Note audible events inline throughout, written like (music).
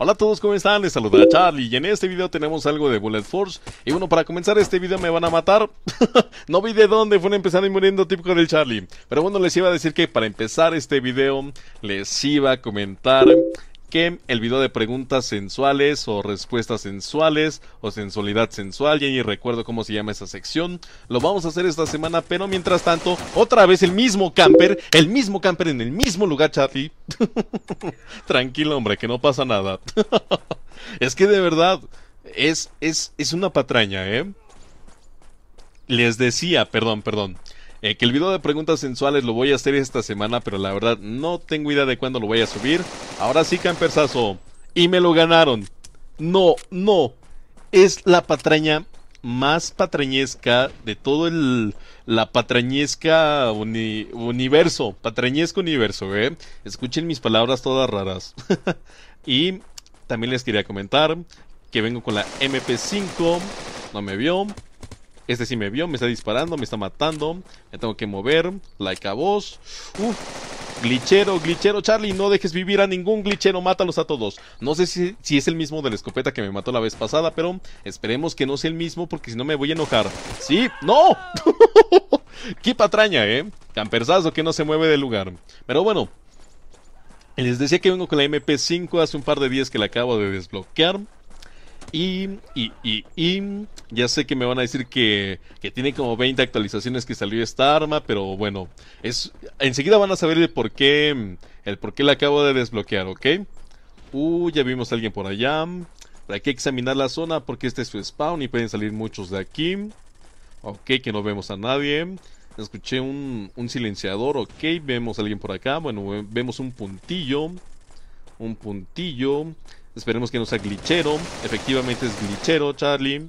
Hola a todos, ¿cómo están? Les saluda Charlie y en este video tenemos algo de Bullet Force Y bueno, para comenzar este video me van a matar (laughs) No vi de dónde, fueron empezando y muriendo típico del Charlie Pero bueno, les iba a decir que para empezar este video Les iba a comentar que el video de preguntas sensuales o respuestas sensuales o sensualidad sensual, ya ni recuerdo cómo se llama esa sección, lo vamos a hacer esta semana, pero mientras tanto, otra vez el mismo camper, el mismo camper en el mismo lugar, chati. (laughs) Tranquilo, hombre, que no pasa nada. (laughs) es que de verdad, es, es, es una patraña, ¿eh? Les decía, perdón, perdón. Eh, que el video de preguntas sensuales lo voy a hacer esta semana, pero la verdad no tengo idea de cuándo lo voy a subir. Ahora sí, campersazo. Y me lo ganaron. No, no. Es la patraña más patrañesca de todo el la patrañesca universo, patrañesco universo, ¿eh? Escuchen mis palabras todas raras. (laughs) y también les quería comentar que vengo con la MP5, no me vio, este sí me vio, me está disparando, me está matando. Me tengo que mover. Like a vos. Uf. Glitchero, glitchero, Charlie, no dejes vivir a ningún glitchero, mátalos a todos. No sé si, es el mismo de la escopeta que me mató la vez pasada, pero esperemos que no sea el mismo porque si no me voy a enojar. ¡Sí! ¡No! (laughs) ¡Qué patraña, eh! persazo que no se mueve del lugar. Pero bueno, les decía que vengo con la MP5 hace un par de días que la acabo de desbloquear. Y, y, y, y, ya sé que me van a decir que, tiene como 20 actualizaciones que salió esta arma, pero bueno, es, enseguida van a saber el por qué, el por qué la acabo de desbloquear, ¿ok? Uh, ya vimos a alguien por allá. hay que examinar la zona porque este es su spawn y pueden salir muchos de aquí. Ok, que no vemos a nadie. Escuché un, un silenciador, ok, vemos a alguien por acá. Bueno, vemos un puntillo. Un puntillo. Esperemos que no sea glitchero. Efectivamente es glitchero, Charlie.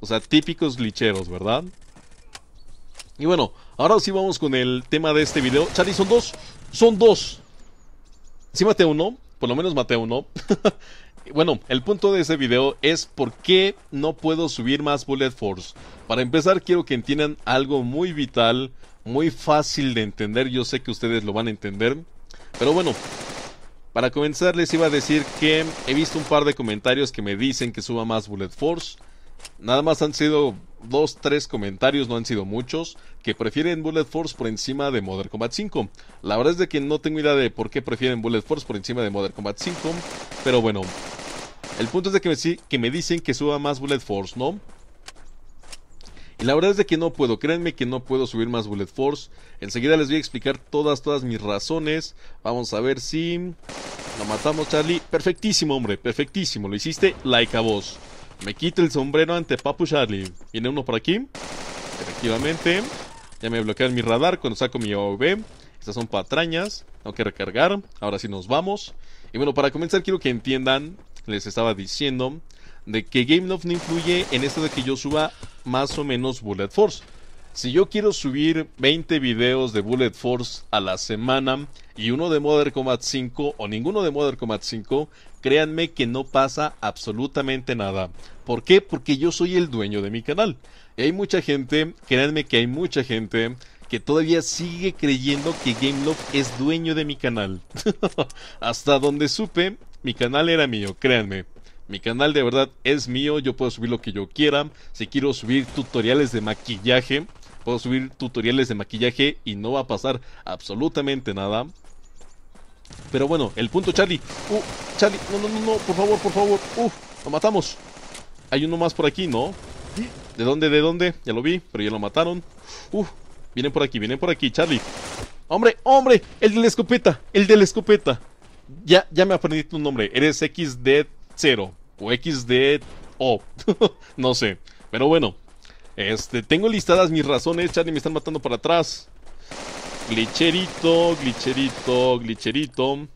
O sea, típicos glitcheros, ¿verdad? Y bueno, ahora sí vamos con el tema de este video. Charlie, son dos. Son dos. Sí maté uno. Por lo menos maté uno. (laughs) bueno, el punto de este video es por qué no puedo subir más Bullet Force. Para empezar, quiero que entiendan algo muy vital, muy fácil de entender. Yo sé que ustedes lo van a entender. Pero bueno, para comenzar les iba a decir que he visto un par de comentarios que me dicen que suba más Bullet Force. Nada más han sido dos, tres comentarios, no han sido muchos, que prefieren Bullet Force por encima de Modern Combat 5. La verdad es de que no tengo idea de por qué prefieren Bullet Force por encima de Modern Combat 5, pero bueno. El punto es de que me, que me dicen que suba más Bullet Force, ¿no? Y la verdad es de que no puedo, créanme que no puedo subir más Bullet Force. Enseguida les voy a explicar todas, todas mis razones. Vamos a ver si... Lo matamos, Charlie. Perfectísimo, hombre, perfectísimo. Lo hiciste like a vos. Me quito el sombrero ante Papu Charlie. Viene uno por aquí. Efectivamente. Ya me bloquean mi radar cuando saco mi AOV... Estas son patrañas. Tengo que recargar. Ahora sí nos vamos. Y bueno, para comenzar quiero que entiendan. Les estaba diciendo de que Game no influye en esto de que yo suba más o menos Bullet Force. Si yo quiero subir 20 videos de Bullet Force a la semana y uno de Modern Combat 5 o ninguno de Modern Combat 5, créanme que no pasa absolutamente nada. ¿Por qué? Porque yo soy el dueño de mi canal. Y hay mucha gente, créanme que hay mucha gente que todavía sigue creyendo que GameLoft es dueño de mi canal. (laughs) Hasta donde supe, mi canal era mío, créanme. Mi canal de verdad es mío, yo puedo subir lo que yo quiera. Si quiero subir tutoriales de maquillaje, puedo subir tutoriales de maquillaje y no va a pasar absolutamente nada. Pero bueno, el punto Charlie. Uh, Charlie, no, no, no, por favor, por favor. uh, lo matamos. Hay uno más por aquí, ¿no? ¿De dónde, de dónde? Ya lo vi, pero ya lo mataron. Uf, uh, vienen por aquí, vienen por aquí, Charlie. Hombre, hombre, el de la escopeta, el de la escopeta. Ya, ya me aprendí tu nombre, eres XD0 o O (laughs) no sé. Pero bueno, este, tengo listadas mis razones, Charlie, me están matando para atrás. Glicherito, glicherito, glicherito.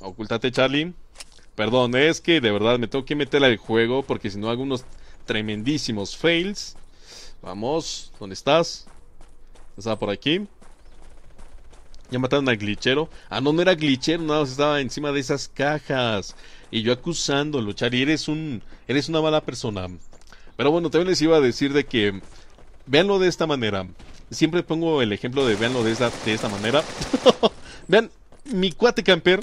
Ocultate, Charlie. Perdón, es que de verdad me tengo que meter al juego porque si no hago unos tremendísimos fails. Vamos, ¿dónde estás? Está por aquí. Ya mataron al glitchero. Ah, no, no era glitchero, nada, se estaba encima de esas cajas. Y yo acusándolo, Chari, eres un. eres una mala persona. Pero bueno, también les iba a decir de que. Véanlo de esta manera. Siempre pongo el ejemplo de veanlo de esta, de esta manera. (laughs) Vean, mi cuate camper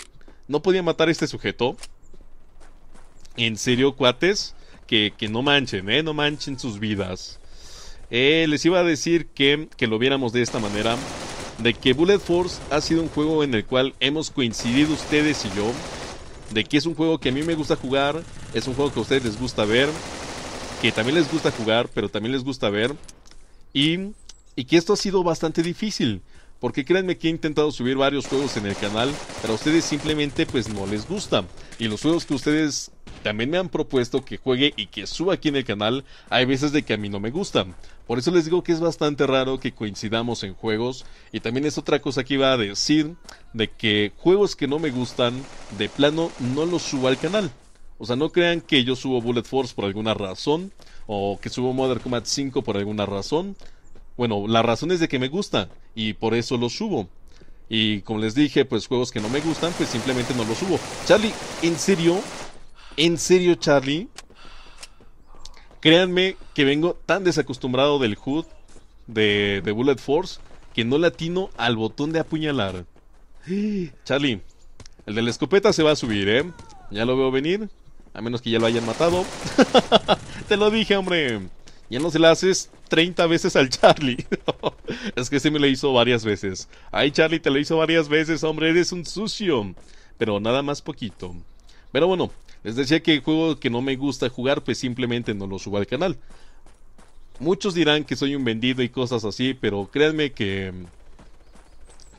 no podía matar a este sujeto. En serio, cuates. Que, que no manchen, ¿eh? No manchen sus vidas. Eh, les iba a decir que, que lo viéramos de esta manera de que Bullet Force ha sido un juego en el cual hemos coincidido ustedes y yo, de que es un juego que a mí me gusta jugar, es un juego que a ustedes les gusta ver, que también les gusta jugar, pero también les gusta ver, y, y que esto ha sido bastante difícil, porque créanme que he intentado subir varios juegos en el canal, pero a ustedes simplemente pues no les gusta, y los juegos que ustedes también me han propuesto que juegue y que suba aquí en el canal, hay veces de que a mí no me gustan. Por eso les digo que es bastante raro que coincidamos en juegos. Y también es otra cosa que iba a decir, de que juegos que no me gustan, de plano no los subo al canal. O sea, no crean que yo subo Bullet Force por alguna razón, o que subo Modern Combat 5 por alguna razón. Bueno, la razón es de que me gusta, y por eso los subo. Y como les dije, pues juegos que no me gustan, pues simplemente no los subo. Charlie, ¿en serio? ¿En serio, Charlie? Créanme que vengo tan desacostumbrado del HUD de, de Bullet Force que no atino al botón de apuñalar. Charlie, el de la escopeta se va a subir, ¿eh? Ya lo veo venir. A menos que ya lo hayan matado. (laughs) Te lo dije, hombre. Ya no se la haces 30 veces al Charlie. (laughs) es que se me lo hizo varias veces. Ay, Charlie, te lo hizo varias veces, hombre. Eres un sucio. Pero nada más poquito. Pero bueno, les decía que el juego que no me gusta jugar, pues simplemente no lo subo al canal. Muchos dirán que soy un vendido y cosas así, pero créanme que,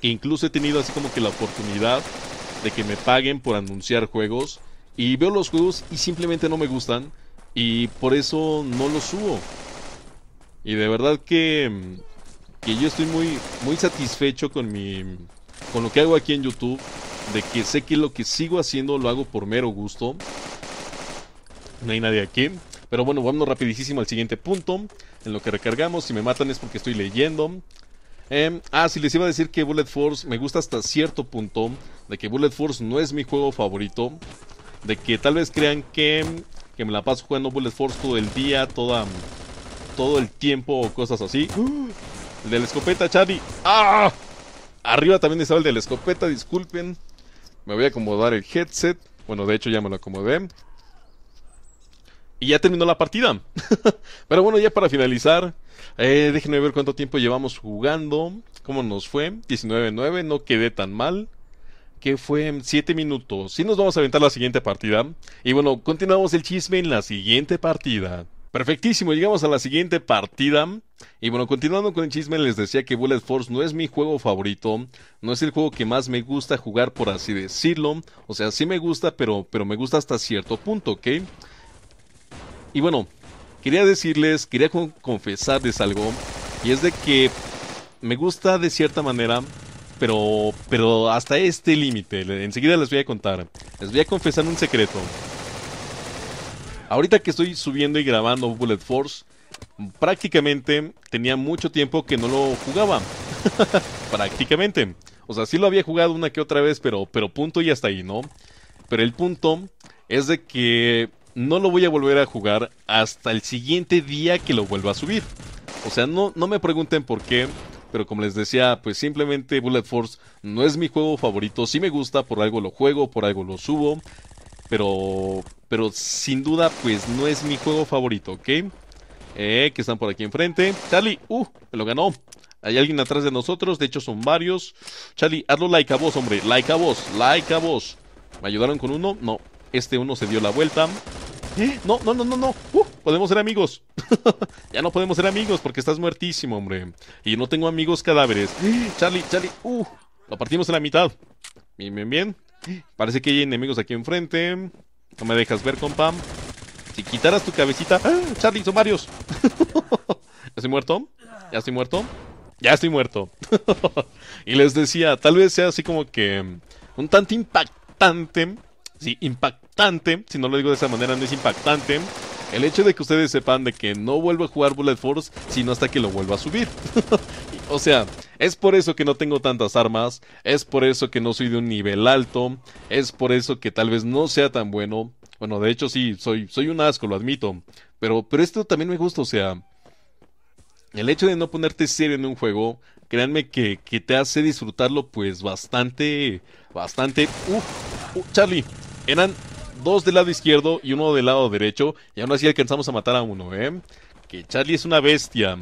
que incluso he tenido así como que la oportunidad de que me paguen por anunciar juegos. Y veo los juegos y simplemente no me gustan. Y por eso no los subo. Y de verdad que, que yo estoy muy, muy satisfecho con, mi, con lo que hago aquí en YouTube de que sé que lo que sigo haciendo lo hago por mero gusto. No hay nadie aquí. Pero bueno, vámonos rapidísimo al siguiente punto. En lo que recargamos, si me matan es porque estoy leyendo. Em, ah, si les iba a decir que Bullet Force me gusta hasta cierto punto. De que Bullet Force no es mi juego favorito. De que tal vez crean que, que me la paso jugando Bullet Force todo el día, toda, todo el tiempo o cosas así. El de la escopeta, Chaddy. ¡Ah! Arriba también estaba el de la escopeta, disculpen. Me voy a acomodar el headset. Bueno, de hecho ya me lo acomodé. Y ya terminó la partida. (laughs) Pero bueno, ya para finalizar, eh, déjenme ver cuánto tiempo llevamos jugando. ¿Cómo nos fue? 19-9, no quedé tan mal. Que fue 7 minutos. Sí, nos vamos a aventar la siguiente partida. Y bueno, continuamos el chisme en la siguiente partida. Perfectísimo, llegamos a la siguiente partida. Y bueno, continuando con el chisme, les decía que Bullet Force no es mi juego favorito, no es el juego que más me gusta jugar, por así decirlo. O sea, sí me gusta, pero, pero me gusta hasta cierto punto, ¿ok? Y bueno, quería decirles, quería confesarles algo, y es de que me gusta de cierta manera, pero, pero hasta este límite. Enseguida les voy a contar, les voy a confesar un secreto. Ahorita que estoy subiendo y grabando Bullet Force, prácticamente tenía mucho tiempo que no lo jugaba. (laughs) prácticamente. O sea, sí lo había jugado una que otra vez, pero, pero punto y hasta ahí, ¿no? Pero el punto es de que no lo voy a volver a jugar hasta el siguiente día que lo vuelva a subir. O sea, no, no me pregunten por qué, pero como les decía, pues simplemente Bullet Force no es mi juego favorito, Si me gusta, por algo lo juego, por algo lo subo, pero, pero sin duda, pues no es mi juego favorito, ¿ok? Eh, que están por aquí enfrente. Charlie, uh, me lo ganó. Hay alguien atrás de nosotros, de hecho son varios. Charlie, hazlo like a vos, hombre. Like a vos, like a vos. ¿Me ayudaron con uno? No. Este uno se dio la vuelta. ¿Eh? No, no, no, no, no. Uh, podemos ser amigos. (laughs) ya no podemos ser amigos porque estás muertísimo, hombre. Y no tengo amigos cadáveres. ¿Eh? Charlie, Charlie. Uh, lo partimos en la mitad. Bien, bien, bien. Parece que hay enemigos aquí enfrente. No me dejas ver, compa. Si quitaras tu cabecita... ¡Ah! ¡Charlie, son varios! (laughs) ¿Ya estoy muerto? ¿Ya estoy muerto? Ya estoy muerto. (laughs) y les decía, tal vez sea así como que... Mm, un tanto impactante. Sí, impactante. Si no lo digo de esa manera, no es impactante. El hecho de que ustedes sepan de que no vuelvo a jugar Bullet Force sino hasta que lo vuelva a subir. (laughs) o sea, es por eso que no tengo tantas armas, es por eso que no soy de un nivel alto, es por eso que tal vez no sea tan bueno. Bueno, de hecho sí, soy, soy un asco, lo admito. Pero, pero esto también me gusta, o sea... El hecho de no ponerte serio en un juego, créanme que, te hace disfrutarlo pues bastante, bastante... ¡Uf! Charlie, eran dos del lado izquierdo y uno del lado derecho. Y aún así alcanzamos a matar a uno, ¿eh? Que Charlie es una bestia.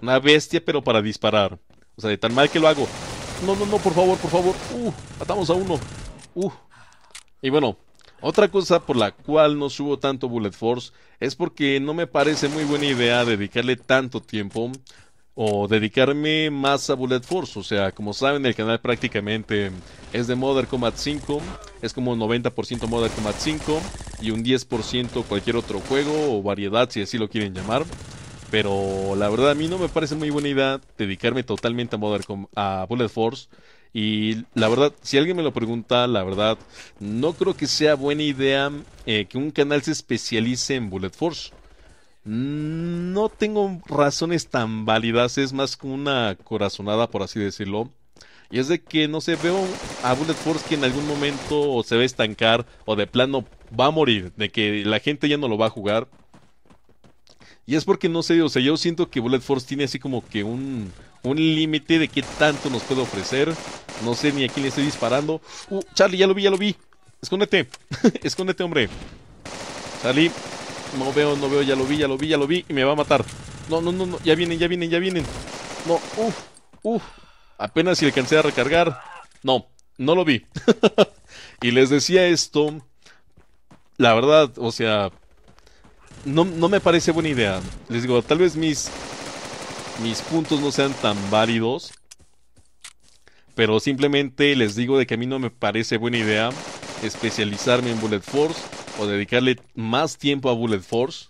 Una bestia, pero para disparar. O sea, de tan mal que lo hago. No, no, no, por favor, por favor. Uh, matamos a uno. Uh. Y bueno, otra cosa por la cual no subo tanto Bullet Force es porque no me parece muy buena idea dedicarle tanto tiempo o dedicarme más a Bullet Force. O sea, como saben, el canal prácticamente es de Modern Combat 5, es como 90% Modern Combat 5 y un 10% cualquier otro juego o variedad, si así lo quieren llamar. Pero la verdad a mí no me parece muy buena idea dedicarme totalmente a, Modern a Bullet Force. Y la verdad, si alguien me lo pregunta, la verdad, no creo que sea buena idea eh, que un canal se especialice en Bullet Force no tengo razones tan válidas, es más que una corazonada, por así decirlo. Y es de que, no sé, veo a Bullet Force que en algún momento se va a estancar o de plano va a morir, de que la gente ya no lo va a jugar. Y es porque, no sé, o sea, yo siento que Bullet Force tiene así como que un, un límite de qué tanto nos puede ofrecer. No sé ni a quién le estoy disparando. Uh, Charlie, ya lo vi, ya lo vi. Escóndete, (laughs) escóndete, hombre. Charlie, no veo, no veo, ya lo vi, ya lo vi, ya lo vi. Y me va a matar. No, no, no, no. Ya vienen, ya vienen, ya vienen. No, uff, uff. Apenas si alcancé a recargar. No, no lo vi. (laughs) y les decía esto. La verdad, o sea. No, no me parece buena idea. Les digo, tal vez mis. Mis puntos no sean tan válidos. Pero simplemente les digo de que a mí no me parece buena idea especializarme en Bullet Force o dedicarle más tiempo a Bullet Force.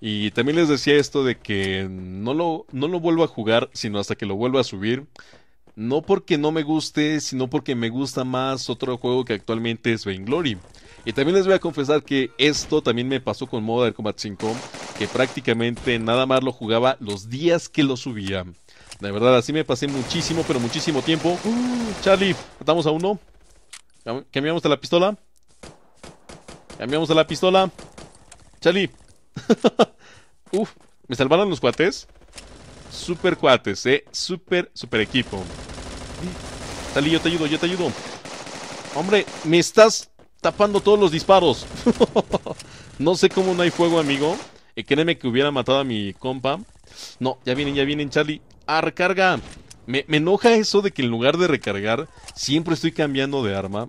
Y también les decía esto de que no lo, no lo vuelvo a jugar, sino hasta que lo vuelva a subir. No porque no me guste, sino porque me gusta más otro juego que actualmente es Vainglory. Y también les voy a confesar que esto también me pasó con Modern Combat 5, que prácticamente nada más lo jugaba los días que lo subía. La verdad, así me pasé muchísimo, pero muchísimo tiempo. Uh, Charlie, matamos a uno. Cambiamos de la pistola. Cambiamos a la pistola. Charlie. (laughs) Uf, me salvaron los cuates. Super cuates, eh. Super, super equipo. Charlie, yo te ayudo, yo te ayudo. Hombre, me estás tapando todos los disparos. (laughs) no sé cómo no hay fuego, amigo. Eh, créeme que hubiera matado a mi compa. No, ya vienen, ya vienen, Charlie. Ah, recarga. Me, me enoja eso de que en lugar de recargar, siempre estoy cambiando de arma.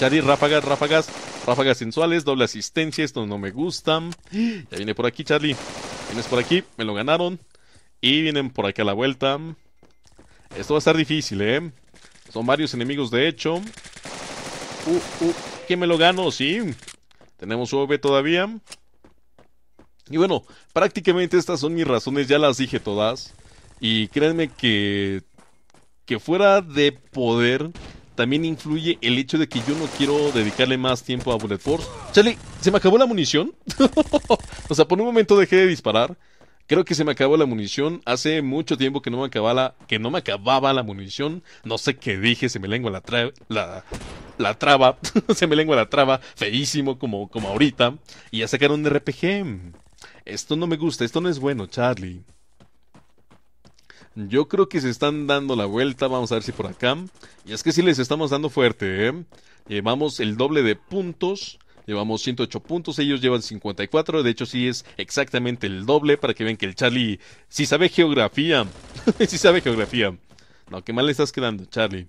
Charlie, ráfagas, ráfagas, ráfagas sensuales, doble asistencia, esto no me gusta Ya viene por aquí, Charlie. Vienes por aquí, me lo ganaron. Y vienen por aquí a la vuelta. Esto va a estar difícil, ¿eh? Son varios enemigos, de hecho. Uh, uh, que me lo gano, sí. Tenemos UV todavía. Y bueno, prácticamente estas son mis razones, ya las dije todas. Y créanme que... Que fuera de poder también influye el hecho de que yo no quiero dedicarle más tiempo a Bullet Force. Charlie, se me acabó la munición. (laughs) o sea, por un momento dejé de disparar. Creo que se me acabó la munición. Hace mucho tiempo que no me acababa la, que no me acababa munición. No sé qué dije, se me lengua la, la, traba. (laughs) se me lengua la traba. Feísimo como, como ahorita. Y ya sacaron de RPG. Esto no me gusta, esto no es bueno, Charlie. Yo creo que se están dando la vuelta. Vamos a ver si por acá. Y es que sí les estamos dando fuerte, ¿eh? Llevamos el doble de puntos. Llevamos 108 puntos, ellos llevan 54. De hecho, sí es exactamente el doble para que vean que el Charlie sí sabe geografía. (laughs) sí sabe geografía. No, que mal le estás quedando, Charlie.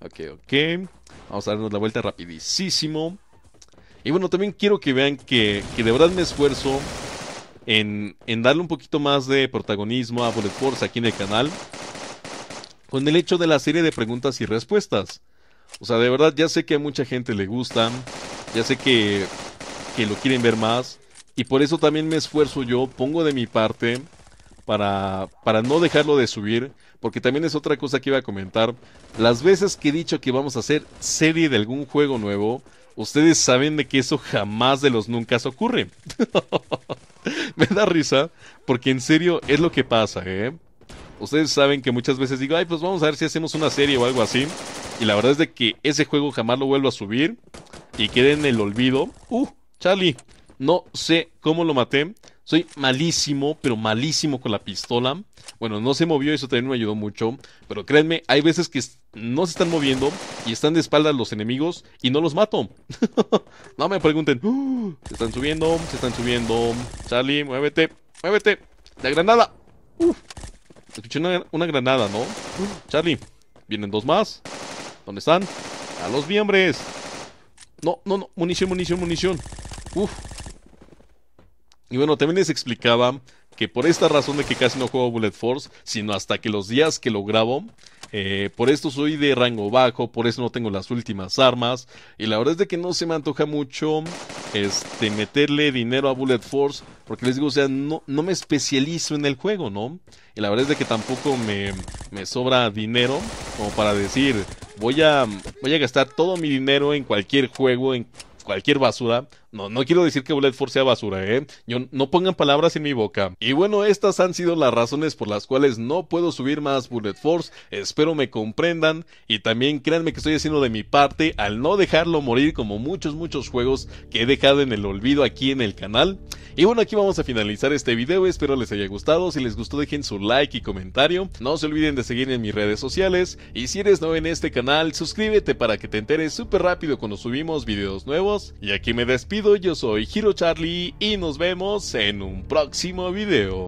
Ok, ok. Vamos a darnos la vuelta rapidísimo. Y bueno, también quiero que vean que, que de verdad me esfuerzo en, darle un poquito más de protagonismo a Bullet Force aquí en el canal con el hecho de la serie de preguntas y respuestas. O sea, de verdad, ya sé que a mucha gente le gusta ya sé que, que lo quieren ver más, y por eso también me esfuerzo yo, pongo de mi parte para, para no dejarlo de subir, porque también es otra cosa que iba a comentar. Las veces que he dicho que vamos a hacer serie de algún juego nuevo, Ustedes saben de que eso jamás de los nunca ocurre. (laughs) Me da risa, porque en serio es lo que pasa, ¿eh? Ustedes saben que muchas veces digo, ay, pues vamos a ver si hacemos una serie o algo así. Y la verdad es de que ese juego jamás lo vuelvo a subir y queda en el olvido. Uh, Charlie, no sé cómo lo maté. Soy malísimo, pero malísimo con la pistola. Bueno, no se movió, eso también me ayudó mucho. Pero créanme, hay veces que no se están moviendo y están de espaldas los enemigos y no los mato. (laughs) no me pregunten. ¡Oh! se están subiendo, se están subiendo. Charlie, muévete, muévete. La granada. escuché una, granada, ¿no? Charlie, vienen dos más. ¿Dónde están? A los viembres! No, no, no. Munición, munición, munición. Uf, y bueno, también les explicaba que por esta razón de que casi no juego Bullet Force, sino hasta que los días que lo grabo, eh, por esto soy de rango bajo, por eso no tengo las últimas armas. Y la verdad es de que no se me antoja mucho este, meterle dinero a Bullet Force, porque les digo, o sea, no, no me especializo en el juego, ¿no? Y la verdad es de que tampoco me, me sobra dinero como para decir, voy a, voy a gastar todo mi dinero en cualquier juego, en cualquier basura. No, quiero decir que Bullet Force sea basura, ¿eh? Yo, no pongan palabras en mi boca. Y bueno, estas han sido las razones por las cuales no puedo subir más Bullet Force. Espero me comprendan. Y también créanme que estoy haciendo de mi parte al no dejarlo morir como muchos, muchos juegos que he dejado en el olvido aquí en el canal. Y bueno, aquí vamos a finalizar este video. Espero les haya gustado. Si les gustó, dejen su like y comentario. No se olviden de seguirme en mis redes sociales. Y si eres nuevo en este canal, suscríbete para que te enteres súper rápido cuando subimos videos nuevos. Y aquí me despido yo soy Hiro Charlie y nos vemos en un próximo video.